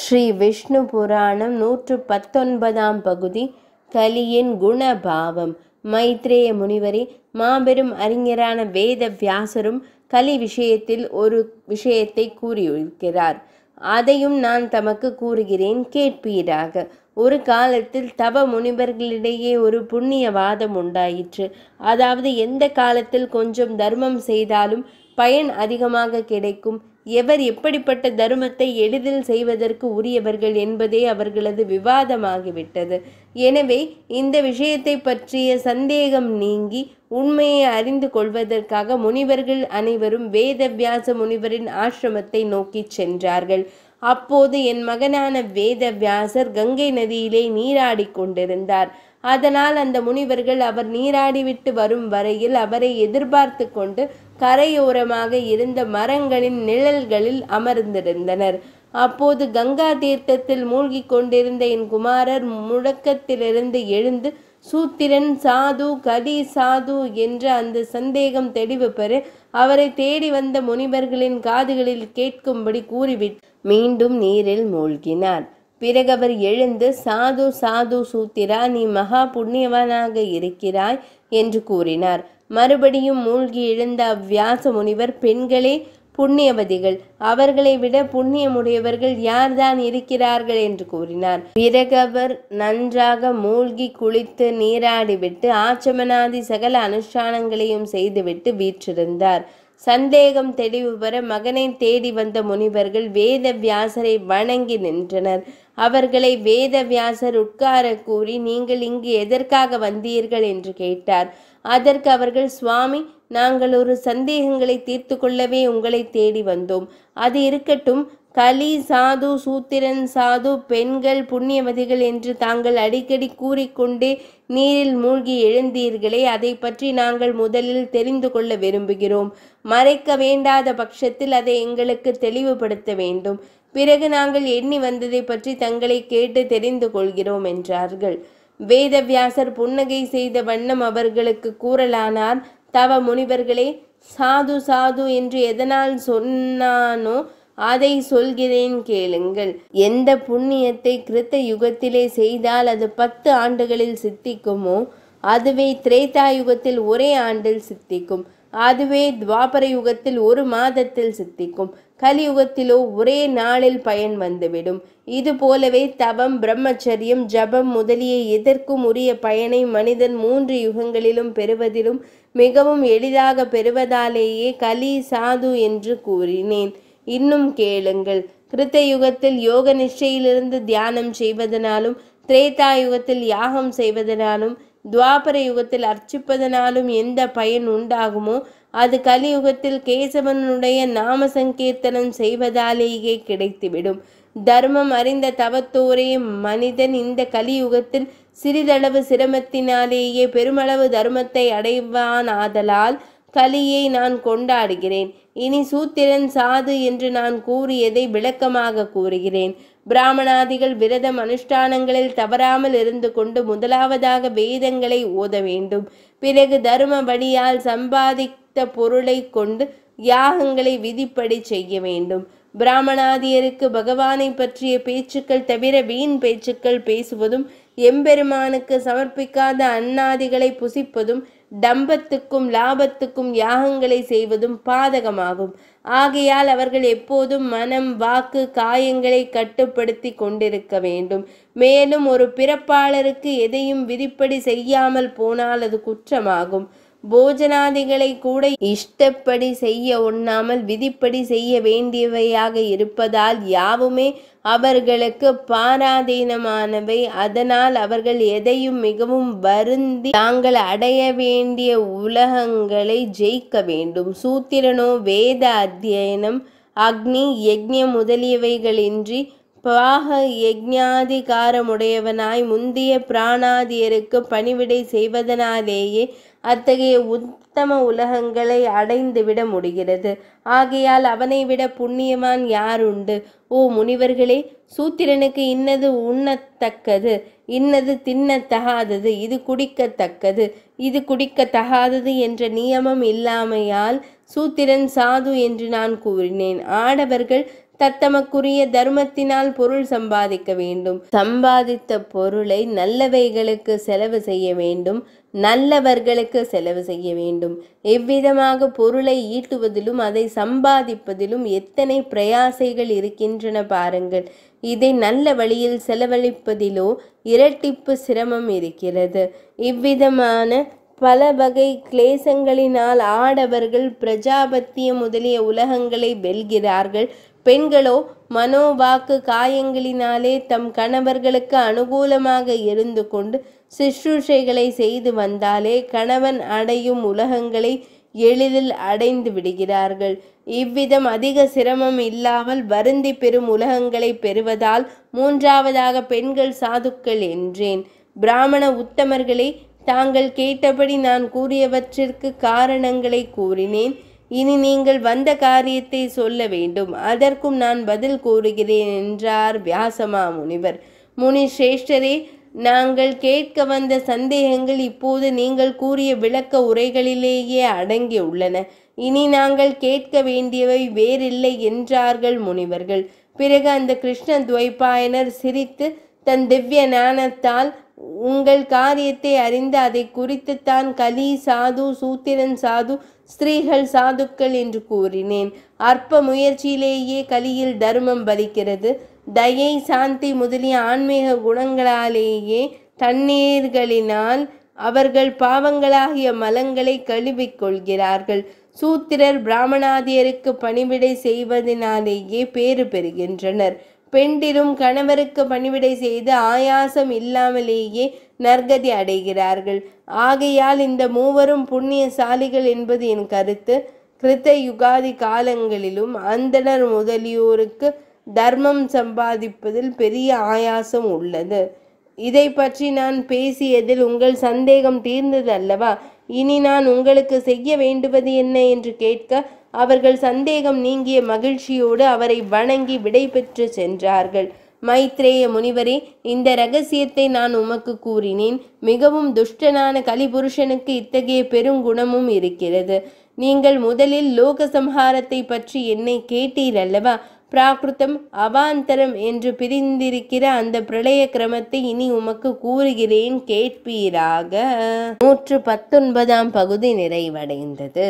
ஸ்ரீ விஷ்ணு புராணம் நூற்று பத்தொன்பதாம் பகுதி கலியின் குணபாவம் மைத்ரேய முனிவரே மாபெரும் அறிஞரான வேத வியாசரும் கலி விஷயத்தில் ஒரு விஷயத்தை கூறியிருக்கிறார் அதையும் நான் தமக்கு கூறுகிறேன் கேட்பீராக ஒரு காலத்தில் தவ முனிவர்களிடையே ஒரு புண்ணியவாதம் உண்டாயிற்று அதாவது எந்த காலத்தில் கொஞ்சம் தர்மம் செய்தாலும் பயன் அதிகமாக கிடைக்கும் எவர் எப்படிப்பட்ட தருமத்தை எளிதில் செய்வதற்கு உரியவர்கள் என்பதே அவர்களது விவாதமாகிவிட்டது எனவே இந்த விஷயத்தை பற்றிய சந்தேகம் நீங்கி உண்மையை அறிந்து கொள்வதற்காக முனிவர்கள் அனைவரும் வேதவியாச முனிவரின் ஆசிரமத்தை நோக்கி சென்றார்கள் அப்போது என் மகனான வேதவியாசர் கங்கை நதியிலே நீராடி கொண்டிருந்தார் அதனால் அந்த முனிவர்கள் அவர் நீராடிவிட்டு வரும் வரையில் அவரை எதிர்பார்த்து கொண்டு கரையோரமாக இருந்த மரங்களின் நிழல்களில் அமர்ந்திருந்தனர் அப்போது கங்கா தீர்த்தத்தில் மூழ்கி கொண்டிருந்த என் குமாரர் முழக்கத்திலிருந்து எழுந்து சூத்திரன் சாது கலி சாது என்ற அந்த சந்தேகம் தெளிவு பெற அவரை தேடி வந்த முனிவர்களின் காதுகளில் கேட்கும்படி கூறிவிட்டு மீண்டும் நீரில் மூழ்கினார் பிறகு அவர் எழுந்து சாது சாது சூத்திரா நீ மகா புண்ணியவனாக இருக்கிறாய் என்று கூறினார் மறுபடியும் மூழ்கி எழுந்த அவ்வியாச முனிவர் பெண்களே புண்ணியவதிகள் அவர்களை விட புண்ணியமுடையவர்கள் யார்தான் இருக்கிறார்கள் என்று கூறினார் பிறகவர் நன்றாக மூழ்கி குளித்து நீராடிவிட்டு ஆச்சமனாதி சகல அனுஷ்டானங்களையும் செய்துவிட்டு வீற்றிருந்தார் சந்தேகம் தெளிவு பெற மகனை தேடி வந்த முனிவர்கள் வேத வியாசரை வணங்கி நின்றனர் அவர்களை வேதவியாசர் உட்கார கூறி நீங்கள் இங்கு எதற்காக வந்தீர்கள் என்று கேட்டார் அதற்கு அவர்கள் சுவாமி நாங்கள் ஒரு சந்தேகங்களை தீர்த்து கொள்ளவே உங்களை தேடி வந்தோம் அது இருக்கட்டும் கலி சாது சூத்திரன் சாது பெண்கள் புண்ணியவதிகள் என்று தாங்கள் அடிக்கடி கூறிக்கொண்டே நீரில் மூழ்கி எழுந்தீர்களே அதை பற்றி நாங்கள் முதலில் தெரிந்து கொள்ள விரும்புகிறோம் மறைக்க வேண்டாத பட்சத்தில் அதை எங்களுக்கு தெளிவுபடுத்த வேண்டும் பிறகு நாங்கள் எண்ணி வந்ததை பற்றி தங்களை கேட்டு தெரிந்து கொள்கிறோம் என்றார்கள் வேதவியாசர் புன்னகை செய்த வண்ணம் அவர்களுக்கு கூறலானார் தவ முனிவர்களே சாது சாது என்று எதனால் சொன்னானோ அதை சொல்கிறேன் கேளுங்கள் எந்த புண்ணியத்தை கிருத்த யுகத்திலே செய்தால் அது பத்து ஆண்டுகளில் சித்திக்குமோ அதுவே திரேதா யுகத்தில் ஒரே ஆண்டில் சித்திக்கும் அதுவே துவாபர யுகத்தில் ஒரு மாதத்தில் சித்திக்கும் கலியுகத்திலோ ஒரே நாளில் பயன் வந்துவிடும் இது போலவே தவம் பிரம்மச்சரியம் ஜபம் முதலிய எதற்கும் உரிய பயனை மனிதன் மூன்று யுகங்களிலும் பெறுவதிலும் மிகவும் எளிதாக பெறுவதாலேயே கலி சாது என்று கூறினேன் இன்னும் கேளுங்கள் கிருத்த யுகத்தில் யோக நிஷ்டையிலிருந்து தியானம் செய்வதனாலும் திரேதா யுகத்தில் யாகம் செய்வதனாலும் துவாபர யுகத்தில் அர்ச்சிப்பதனாலும் எந்த பயன் உண்டாகுமோ அது கலியுகத்தில் கேசவனுடைய நாம சங்கீர்த்தனம் செய்வதாலேயே கிடைத்துவிடும் தர்மம் அறிந்த தவத்தோரே மனிதன் இந்த கலியுகத்தில் சிறிதளவு சிரமத்தினாலேயே பெருமளவு தர்மத்தை அடைவான் ஆதலால் கலியை நான் கொண்டாடுகிறேன் இனி சூத்திரன் சாது என்று நான் கூறியதை விளக்கமாக கூறுகிறேன் பிராமணாதிகள் விரதம் அனுஷ்டானங்களில் தவறாமல் இருந்து கொண்டு முதலாவதாக வேதங்களை ஓத வேண்டும் பிறகு தர்ம வழியால் சம்பாதித்த பொருளை கொண்டு யாகங்களை விதிப்படி செய்ய வேண்டும் பிராமணாதியருக்கு பகவானை பற்றிய பேச்சுக்கள் தவிர வீண் பேச்சுக்கள் பேசுவதும் எம்பெருமானுக்கு சமர்ப்பிக்காத அன்னாதிகளை புசிப்பதும் டம்பத்துக்கும் லாபத்துக்கும் யாகங்களை செய்வதும் பாதகமாகும் ஆகையால் அவர்கள் எப்போதும் மனம் வாக்கு காயங்களை கட்டுப்படுத்தி கொண்டிருக்க வேண்டும் மேலும் ஒரு பிறப்பாளருக்கு எதையும் விதிப்படி செய்யாமல் போனால் அது குற்றமாகும் போஜனாதிகளை கூட இஷ்டப்படி செய்ய ஒண்ணாமல் விதிப்படி செய்ய வேண்டியவையாக இருப்பதால் யாவுமே அவர்களுக்கு பாராதீனமானவை அதனால் அவர்கள் எதையும் மிகவும் வருந்தி தாங்கள் அடைய வேண்டிய உலகங்களை ஜெயிக்க வேண்டும் சூத்திரனோ வேத அத்தியனம் அக்னி யக்ஞ முதலியவைகளின்றி பாக யஜ்ஞாதிகாரமுடையவனாய் முந்தைய பிராணாதியருக்கு பணிவிடை செய்வதனாலேயே அத்தகைய உத் உத்தம உலகங்களை அடைந்துவிட முடிகிறது ஆகையால் அவனை விட புண்ணியமான் யார் உண்டு ஓ முனிவர்களே சூத்திரனுக்கு இன்னது உண்ணத்தக்கது இன்னது தின்னத்தகாதது இது குடிக்கத்தக்கது இது குடிக்கத்தகாதது என்ற நியமம் இல்லாமையால் சூத்திரன் சாது என்று நான் கூறினேன் ஆடவர்கள் தத்தமக்குரிய தர்மத்தினால் பொருள் சம்பாதிக்க வேண்டும் சம்பாதித்த பொருளை நல்லவைகளுக்கு செலவு செய்ய வேண்டும் நல்லவர்களுக்கு செலவு செய்ய வேண்டும் எவ்விதமாக பொருளை ஈட்டுவதிலும் அதை சம்பாதிப்பதிலும் எத்தனை பிரயாசைகள் இருக்கின்றன பாருங்கள் இதை நல்ல வழியில் செலவழிப்பதிலோ இரட்டிப்பு சிரமம் இருக்கிறது இவ்விதமான பல வகை கிளேசங்களினால் ஆடவர்கள் பிரஜாபத்திய முதலிய உலகங்களை வெல்கிறார்கள் பெண்களோ மனோவாக்கு காயங்களினாலே தம் கணவர்களுக்கு அனுகூலமாக இருந்து கொண்டு சிற்றுஷைகளை செய்து வந்தாலே கணவன் அடையும் உலகங்களை எளிதில் அடைந்து விடுகிறார்கள் இவ்விதம் அதிக சிரமம் இல்லாமல் வருந்தி பெறும் உலகங்களை பெறுவதால் மூன்றாவதாக பெண்கள் சாதுக்கள் என்றேன் பிராமண உத்தமர்களே தாங்கள் கேட்டபடி நான் கூறியவற்றிற்கு காரணங்களை கூறினேன் இனி நீங்கள் வந்த காரியத்தை சொல்ல வேண்டும் அதற்கும் நான் பதில் கூறுகிறேன் என்றார் வியாசமா முனிவர் முனி சிரேஷ்டரே நாங்கள் கேட்க வந்த சந்தேகங்கள் இப்போது நீங்கள் கூறிய விளக்க உரைகளிலேயே அடங்கி உள்ளன இனி நாங்கள் கேட்க வேண்டியவை வேறில்லை என்றார்கள் முனிவர்கள் பிறகு அந்த கிருஷ்ண துவைப்பாயனர் சிரித்து தன் திவ்ய ஞானத்தால் உங்கள் காரியத்தை அறிந்து அதை குறித்துத்தான் கலி சாது சூத்திரன் சாது ஸ்திரீகள் சாதுக்கள் என்று கூறினேன் அற்ப முயற்சியிலேயே கலியில் தர்மம் பலிக்கிறது தயை சாந்தி முதலிய ஆன்மீக குணங்களாலேயே தண்ணீர்களினால் அவர்கள் பாவங்களாகிய மலங்களை கழுவிக் கொள்கிறார்கள் சூத்திரர் பிராமணாதியருக்கு பணிவிடை செய்வதனாலேயே பேறு பெறுகின்றனர் பெண்டிரும் கணவருக்கு பணிவிடை செய்து ஆயாசம் இல்லாமலேயே நற்கதி அடைகிறார்கள் ஆகையால் இந்த மூவரும் புண்ணிய சாலிகள் என்பது என் கருத்து கிருத்த யுகாதி காலங்களிலும் அந்தனர் முதலியோருக்கு தர்மம் சம்பாதிப்பதில் பெரிய ஆயாசம் உள்ளது இதை பற்றி நான் பேசியதில் உங்கள் சந்தேகம் தீர்ந்தது அல்லவா இனி நான் உங்களுக்கு செய்ய வேண்டுவது என்ன என்று கேட்க அவர்கள் சந்தேகம் நீங்கிய மகிழ்ச்சியோடு அவரை வணங்கி விடை பெற்று சென்றார்கள் மைத்ரேய முனிவரே இந்த ரகசியத்தை நான் உமக்கு கூறினேன் மிகவும் துஷ்டனான கலிபுருஷனுக்கு இத்தகைய பெருங்குணமும் இருக்கிறது நீங்கள் முதலில் லோகசம்ஹாரத்தை பற்றி என்னை கேட்டீர் அல்லவா பிராகிருத்தம் அவாந்தரம் என்று பிரிந்திருக்கிற அந்த பிரளய கிரமத்தை இனி உமக்கு கூறுகிறேன் கேட்பீராக நூற்று பத்தொன்பதாம் பகுதி நிறைவடைந்தது